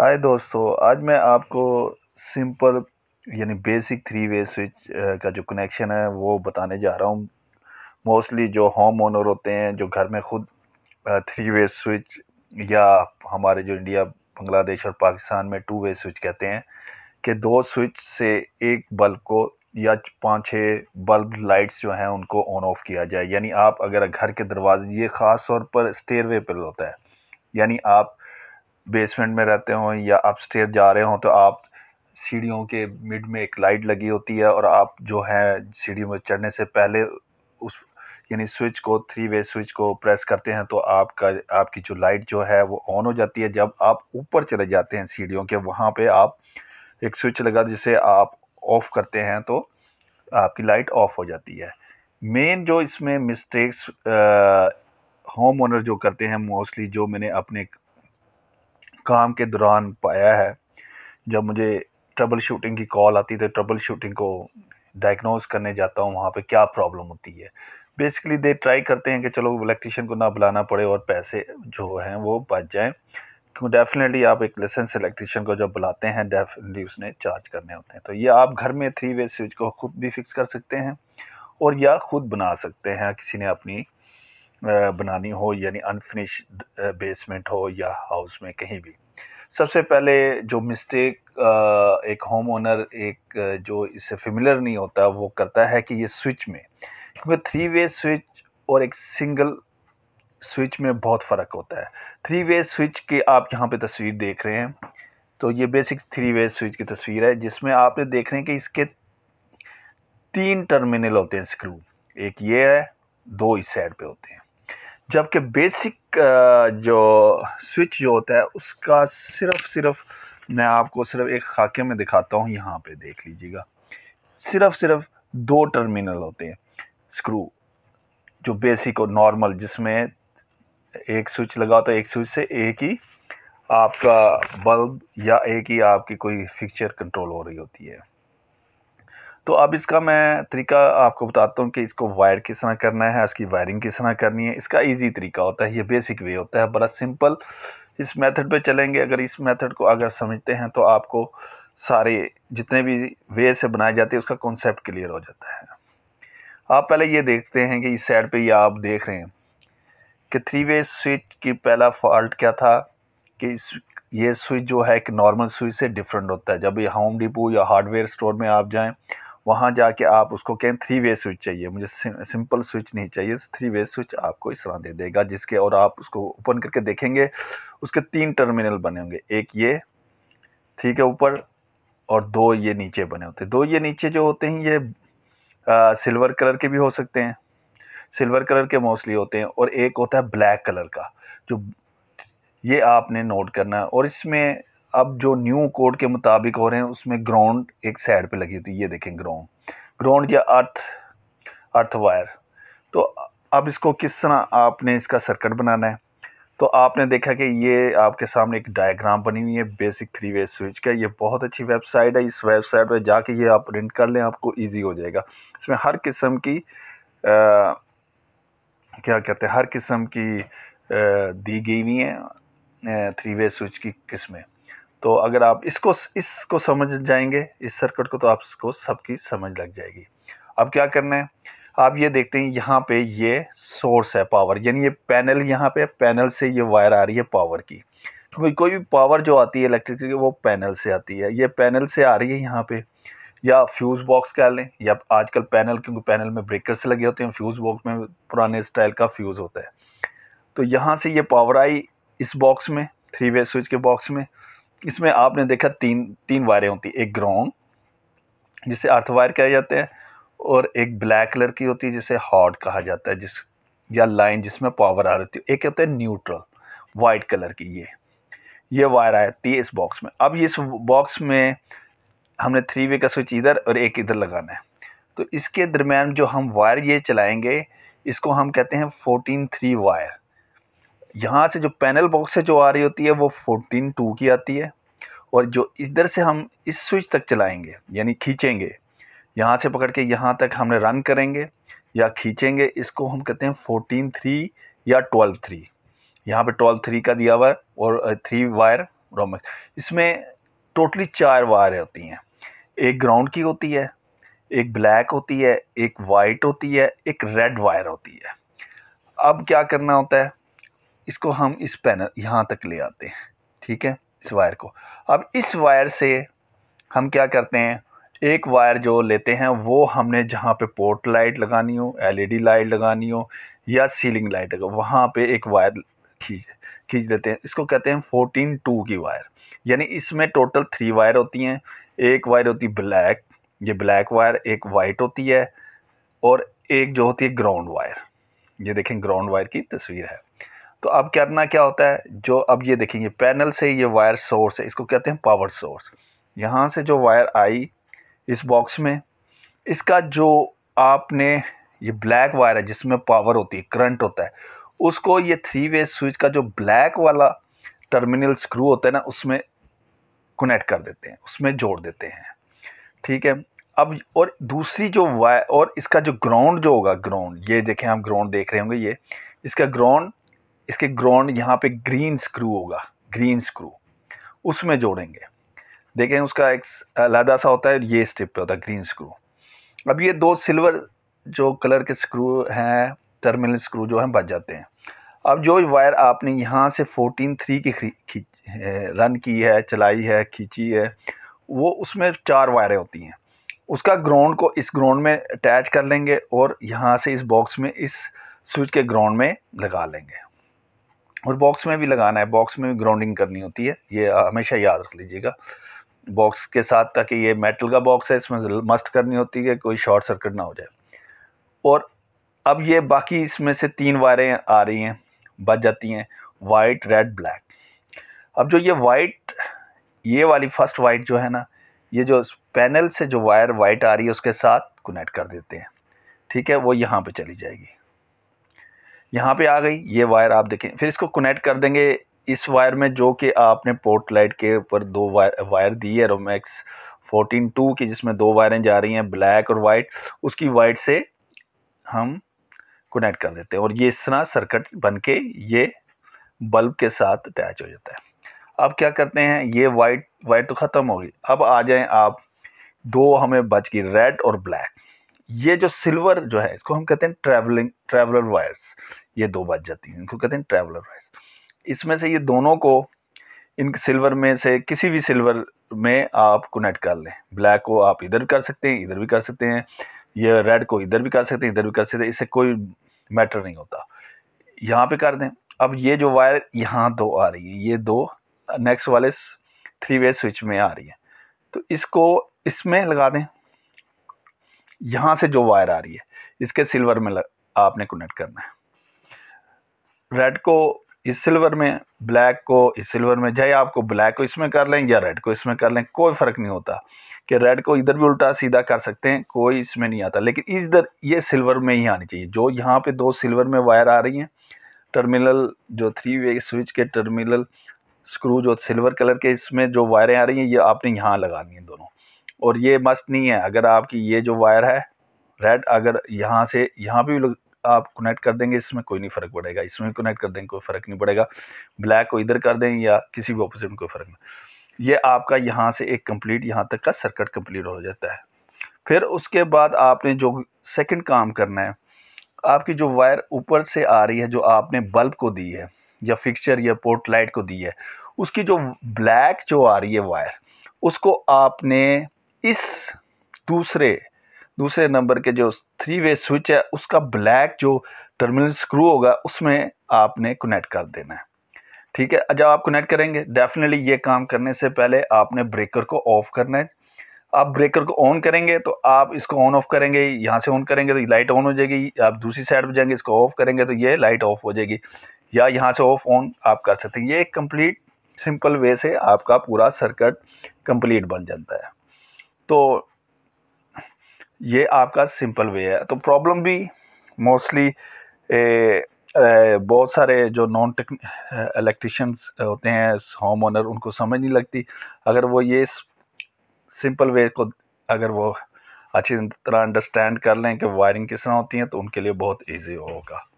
हाय दोस्तों आज मैं आपको सिंपल यानी बेसिक थ्री वे स्विच का जो कनेक्शन है वो बताने जा रहा हूँ मोस्टली जो होम ओनर होते हैं जो घर में ख़ुद थ्री वे स्विच या हमारे जो इंडिया बांग्लादेश और पाकिस्तान में टू वे स्विच कहते हैं कि दो स्विच से एक बल्ब को या पाँच छः बल्ब लाइट्स जो हैं उनको ऑन ऑफ किया जाए यानी आप अगर घर के दरवाजे ये ख़ास तौर पर स्टेयर वे पर होता है यानी आप बेसमेंट में रहते हों या अपस्टेयर जा रहे हों तो आप सीढ़ियों के मिड में एक लाइट लगी होती है और आप जो है सीढ़ियों में चढ़ने से पहले उस यानी स्विच को थ्री वे स्विच को प्रेस करते हैं तो आपका आपकी जो लाइट जो है वो ऑन हो जाती है जब आप ऊपर चले जाते हैं सीढ़ियों के वहाँ पे आप एक स्विच लगा जिसे आप ऑफ़ करते हैं तो आपकी लाइट ऑफ़ हो जाती है मेन जो इसमें मिस्टेक्स होम ओनर जो करते हैं मोस्टली जो मैंने अपने काम के दौरान पाया है जब मुझे ट्रबल शूटिंग की कॉल आती है तो ट्रबल शूटिंग को डायग्नोज करने जाता हूँ वहाँ पे क्या प्रॉब्लम होती है बेसिकली दे ट्राई करते हैं कि चलो इलेक्ट्रीशियन को ना बुलाना पड़े और पैसे जो हैं वो बच जाएँ क्योंकि डेफिनेटली आप एक लाइसेंस इलेक्ट्रिशियन को जब बुलाते हैं डेफिनेटली उसने चार्ज करने होते हैं तो ये आप घर में थ्री वे स्विच को ख़ुद भी फिक्स कर सकते हैं और या ख़ुद बना सकते हैं किसी ने अपनी बनानी हो यानी अनफिनिश बेसमेंट हो या हाउस में कहीं भी सबसे पहले जो मिस्टेक एक होम ओनर एक जो इससे फेमिलर नहीं होता वो करता है कि ये स्विच में क्योंकि थ्री वे स्विच और एक सिंगल स्विच में बहुत फ़र्क होता है थ्री वे स्विच की आप यहाँ पे तस्वीर देख रहे हैं तो ये बेसिक थ्री वे स्विच की तस्वीर है जिसमें ये देख रहे हैं कि इसके तीन टर्मिनल होते हैं स्क्रू एक ये है दो इस साइड पे होते हैं जबकि बेसिक जो स्विच जो होता है उसका सिर्फ सिर्फ मैं आपको सिर्फ एक खाके में दिखाता हूँ यहाँ पे देख लीजिएगा सिर्फ सिर्फ दो टर्मिनल होते हैं स्क्रू जो बेसिक और नॉर्मल जिसमें एक स्विच लगा तो एक स्विच से एक ही आपका बल्ब या एक ही आपकी कोई फिक्चर कंट्रोल हो रही होती है तो अब इसका मैं तरीका आपको बताता हूँ कि इसको वायर किस तरह करना है इसकी वायरिंग किस तरह करनी है इसका इजी तरीका होता है ये बेसिक वे होता है बड़ा सिंपल इस मेथड पे चलेंगे अगर इस मेथड को अगर समझते हैं तो आपको सारे जितने भी वे से बनाए जाते हैं उसका कॉन्सेप्ट क्लियर हो जाता है आप पहले ये देखते हैं कि इस साइड पर यह आप देख रहे हैं कि थ्री वे स्विच की पहला फॉल्ट क्या था कि इस ये स्विच जो है एक नॉर्मल स्विच से डिफरेंट होता है जब ये होम डिपो या हार्डवेयर स्टोर में आप जाएं वहाँ जाके आप उसको कहें थ्री वे स्विच चाहिए मुझे सिंपल स्विच नहीं चाहिए थ्री वे स्विच आपको इस तरह दे देगा जिसके और आप उसको ओपन करके देखेंगे उसके तीन टर्मिनल बने होंगे एक ये थ्री के ऊपर और दो ये नीचे बने होते हैं दो ये नीचे जो होते हैं ये आ, सिल्वर कलर के भी हो सकते हैं सिल्वर कलर के मोस्टली होते हैं और एक होता है ब्लैक कलर का जो ये आपने नोट करना है और इसमें अब जो न्यू कोड के मुताबिक हो रहे हैं उसमें ग्राउंड एक साइड पे लगी होती है ये देखें ग्राउंड ग्राउंड या अर्थ अर्थ वायर तो अब इसको किस तरह आपने इसका सर्किट बनाना है तो आपने देखा कि ये आपके सामने एक डायग्राम बनी हुई है बेसिक थ्री वे स्विच का ये बहुत अच्छी वेबसाइट है इस वेबसाइट पर जाके ये आप प्रिंट कर लें आपको इजी हो जाएगा इसमें हर किस्म की आ, क्या कहते हैं हर किस्म की आ, दी गई हुई हैं थ्री वे स्विच की किस्में तो अगर आप इसको इसको समझ जाएंगे इस सर्किट को तो आपको सबकी समझ लग जाएगी अब क्या करना है आप ये देखते हैं यहाँ पे ये सोर्स है पावर यानी ये पैनल यहाँ पे पैनल से ये वायर आ रही है पावर की क्योंकि कोई भी पावर जो आती है इलेक्ट्रिक की वो पैनल से आती है ये पैनल से आ रही है यहाँ पे या फ्यूज़ बॉक्स कह लें या आजकल पैनल क्योंकि पैनल में ब्रेकर्स लगे होते हैं फ्यूज़ बॉक्स में पुराने स्टाइल का फ्यूज़ होता है तो यहाँ से ये पावर आई इस बॉक्स में थ्री वे स्विच के बॉक्स में इसमें आपने देखा तीन तीन वायरें होती हैं एक ग्रॉन्ग जिसे अर्थ वायर कहा जाता है और एक ब्लैक कलर की होती है जिसे हॉट कहा जाता है जिस या लाइन जिसमें पावर आ रही है एक होता है न्यूट्रल वाइट कलर की ये ये वायर आती है इस बॉक्स में अब इस बॉक्स में हमने थ्री वे का स्विच इधर और एक इधर लगाना है तो इसके दरम्यान जो हम वायर ये चलाएंगे इसको हम कहते हैं फोर्टीन थ्री वायर यहाँ से जो पैनल बॉक्स से जो आ रही होती है वो फोर्टीन टू की आती है और जो इधर से हम इस स्विच तक चलाएंगे यानी खींचेंगे यहाँ से पकड़ के यहाँ तक हमने रन करेंगे या खींचेंगे इसको हम कहते हैं फोर्टीन थ्री या ट्वेल्व थ्री यहाँ पे ट्वेल्व थ्री का दिया हुआ और थ्री वायर रोमेक्स इसमें टोटली चार वायर होती हैं एक ग्राउंड की होती है एक ब्लैक होती है एक वाइट होती है एक रेड वायर होती है अब क्या करना होता है इसको हम इस पैनल यहाँ तक ले आते हैं ठीक है इस वायर को अब इस वायर से हम क्या करते हैं एक वायर जो लेते हैं वो हमने जहाँ पे पोर्ट लाइट लगानी हो एलईडी लाइट e लगानी हो या सीलिंग लाइट लगा वहाँ पे एक वायर खींच खींच लेते हैं इसको कहते हैं फोर्टीन टू की वायर यानी इसमें टोटल थ्री वायर होती हैं एक वायर होती है ब्लैक ये ब्लैक वायर एक वाइट होती है और एक जो होती है ग्राउंड वायर ये देखें ग्राउंड वायर की तस्वीर है तो अब करना क्या होता है जो अब ये देखेंगे पैनल से ये वायर सोर्स है इसको कहते हैं पावर सोर्स यहाँ से जो वायर आई इस बॉक्स में इसका जो आपने ये ब्लैक वायर है जिसमें पावर होती है करंट होता है उसको ये थ्री वे स्विच का जो ब्लैक वाला टर्मिनल स्क्रू होता है ना उसमें कनेक्ट कर देते हैं उसमें जोड़ देते हैं ठीक है अब और दूसरी जो वायर और इसका जो ग्राउंड जो होगा ग्राउंड ये देखें हम ग्राउंड देख रहे होंगे ये इसका ग्राउंड इसके ग्राउंड यहाँ पे ग्रीन स्क्रू होगा ग्रीन स्क्रू उसमें जोड़ेंगे देखें उसका एक अलहदा सा होता है ये स्टेप पे होता है ग्रीन स्क्रू अब ये दो सिल्वर जो कलर के स्क्रू हैं टर्मिनल स्क्रू जो हैं बच जाते हैं अब जो वायर आपने यहाँ से फोर्टीन थ्री की खींच रन की है चलाई है खींची है वो उसमें चार वायरें होती हैं उसका ग्राउंड को इस ग्राउंड में अटैच कर लेंगे और यहाँ से इस बॉक्स में इस स्विच के ग्राउंड में लगा लेंगे और बॉक्स में भी लगाना है बॉक्स में भी ग्राउंडिंग करनी होती है ये हमेशा याद रख लीजिएगा बॉक्स के साथ ताकि ये मेटल का बॉक्स है इसमें मस्ट करनी होती है कोई शॉर्ट सर्किट ना हो जाए और अब ये बाकी इसमें से तीन वायरें आ रही हैं बच जाती हैं वाइट रेड ब्लैक अब जो ये वाइट ये वाली फर्स्ट वाइट जो है ना ये जो पैनल से जो वायर वाइट आ रही है उसके साथ कनेक्ट कर देते हैं ठीक है वो यहाँ पे चली जाएगी यहाँ पे आ गई ये वायर आप देखें फिर इसको कनेक्ट कर देंगे इस वायर में जो कि आपने पोर्ट लाइट के ऊपर दो वायर वायर दी है रोमैक्स फोर्टीन टू की जिसमें दो वायरें जा रही हैं ब्लैक और वाइट उसकी वाइट से हम कनेक्ट कर देते हैं और ये इस तरह सर्कट बन के ये बल्ब के साथ अटैच हो जाता है अब क्या करते हैं ये वाइट वाइट तो ख़त्म हो गई अब आ जाएँ आप दो हमें बच गई रेड और ब्लैक ये जो सिल्वर जो है इसको हम कहते हैं ट्रैवलिंग ट्रैवलर वायर्स ये दो बात जाती हैं इनको कहते हैं ट्रैवलर वायर्स इसमें से ये दोनों को इन सिल्वर में से किसी भी सिल्वर में आप कनेक्ट कर लें ब्लैक को आप इधर भी कर सकते हैं इधर भी कर सकते हैं ये रेड को इधर भी कर सकते हैं इधर भी कर सकते हैं इससे कोई मैटर नहीं होता यहाँ पे कर दें अब ये जो वायर यहाँ दो आ रही है ये दो नेक्स्ट वाले थ्री वे स्विच में आ रही है तो इसको इसमें लगा दें यहाँ से जो वायर आ रही है इसके सिल्वर में लग, आपने कनेक्ट करना है रेड को इस सिल्वर में ब्लैक को इस सिल्वर में चाहे आपको ब्लैक को इसमें कर लें या रेड को इसमें कर लें कोई फ़र्क नहीं होता कि रेड को इधर भी उल्टा सीधा कर सकते हैं कोई इसमें नहीं आता लेकिन इधर ये सिल्वर में ही आनी चाहिए जो यहाँ पे दो सिल्वर में वायर आ रही हैं टर्मिनल जो थ्री वे स्विच के टर्मिनल स्क्रू जो सिल्वर कलर के इसमें जो वायरें आ रही हैं ये आपने यहाँ लगानी है दोनों और ये मस्ट नहीं है अगर आपकी ये जो वायर है रेड अगर यहाँ से यहाँ भी आप कनेक्ट कर देंगे इसमें कोई नहीं फ़र्क पड़ेगा इसमें कनेक्ट कर देंगे कोई फ़र्क नहीं पड़ेगा ब्लैक को इधर कर दें या किसी भी ऑपोजिट में कोई फ़र्क नहीं ये आपका यहाँ से एक कंप्लीट यहाँ तक का सर्किट कंप्लीट हो जाता है फिर उसके बाद आपने जो सेकंड काम करना है आपकी जो वायर ऊपर से आ रही है जो आपने बल्ब को दी है या फिक्सचर या पोर्ट लाइट को दी है उसकी जो ब्लैक जो आ रही है वायर उसको आपने इस दूसरे दूसरे नंबर के जो थ्री वे स्विच है उसका ब्लैक जो टर्मिनल स्क्रू होगा उसमें आपने कनेक्ट कर देना है ठीक है जब आप कनेक्ट करेंगे डेफिनेटली ये काम करने से पहले आपने ब्रेकर को ऑफ़ करना है आप ब्रेकर को ऑन करेंगे तो आप इसको ऑन ऑफ करेंगे यहाँ से ऑन करेंगे तो लाइट ऑन हो जाएगी आप दूसरी साइड पर जाएंगे इसको ऑफ़ करेंगे तो ये लाइट ऑफ हो जाएगी या यहाँ से ऑफ ऑन आप कर सकते हैं ये एक कम्प्लीट सिंपल वे से आपका पूरा सर्किट कंप्लीट बन जाता है तो ये आपका सिंपल वे है तो प्रॉब्लम भी मोस्टली बहुत सारे जो नॉन टेक् इलेक्ट्रिशंस होते हैं होम ओनर उनको समझ नहीं लगती अगर वो ये सिंपल वे को अगर वो अच्छी तरह अंडरस्टैंड कर लें कि वायरिंग किस तरह होती है तो उनके लिए बहुत ईजी होगा